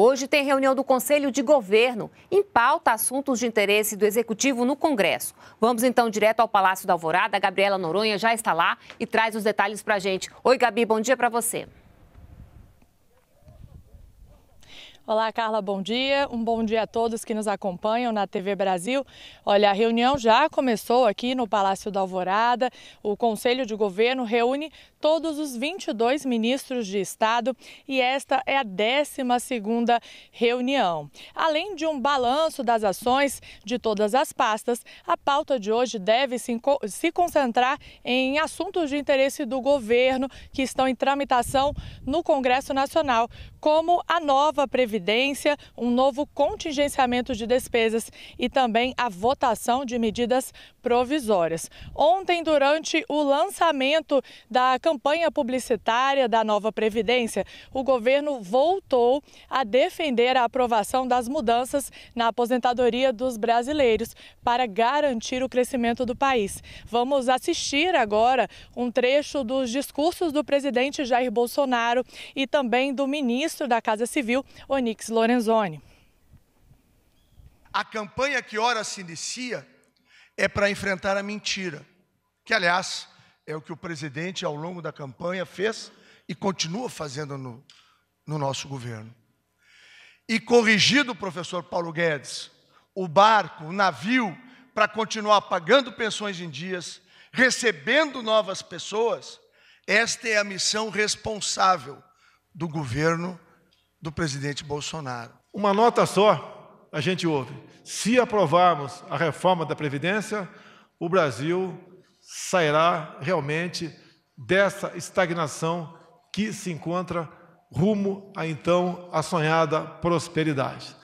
Hoje tem reunião do Conselho de Governo. Em pauta, assuntos de interesse do Executivo no Congresso. Vamos então direto ao Palácio da Alvorada. A Gabriela Noronha já está lá e traz os detalhes para a gente. Oi, Gabi, bom dia para você. Olá, Carla, bom dia. Um bom dia a todos que nos acompanham na TV Brasil. Olha, a reunião já começou aqui no Palácio da Alvorada. O Conselho de Governo reúne todos os 22 ministros de Estado e esta é a 12 reunião. Além de um balanço das ações de todas as pastas, a pauta de hoje deve se concentrar em assuntos de interesse do governo que estão em tramitação no Congresso Nacional, como a nova previsão Previdência, um novo contingenciamento de despesas e também a votação de medidas provisórias. Ontem, durante o lançamento da campanha publicitária da nova Previdência, o governo voltou a defender a aprovação das mudanças na aposentadoria dos brasileiros para garantir o crescimento do país. Vamos assistir agora um trecho dos discursos do presidente Jair Bolsonaro e também do ministro da Casa Civil, Onísio. Nix Lorenzoni. A campanha que ora se inicia é para enfrentar a mentira, que, aliás, é o que o presidente, ao longo da campanha, fez e continua fazendo no, no nosso governo. E corrigido o professor Paulo Guedes, o barco, o navio, para continuar pagando pensões em dias, recebendo novas pessoas, esta é a missão responsável do governo do presidente Bolsonaro. Uma nota só a gente ouve: se aprovarmos a reforma da Previdência, o Brasil sairá realmente dessa estagnação que se encontra rumo à então a sonhada prosperidade.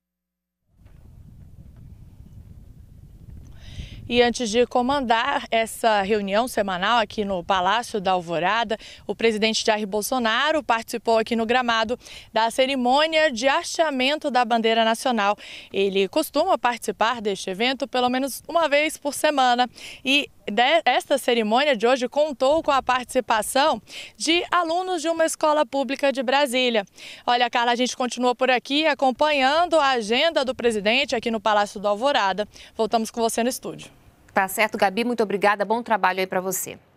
E antes de comandar essa reunião semanal aqui no Palácio da Alvorada, o presidente Jair Bolsonaro participou aqui no gramado da cerimônia de hasteamento da bandeira nacional. Ele costuma participar deste evento pelo menos uma vez por semana e esta cerimônia de hoje contou com a participação de alunos de uma escola pública de Brasília. Olha, Carla, a gente continua por aqui acompanhando a agenda do presidente aqui no Palácio do Alvorada. Voltamos com você no estúdio. Tá certo, Gabi, muito obrigada. Bom trabalho aí para você.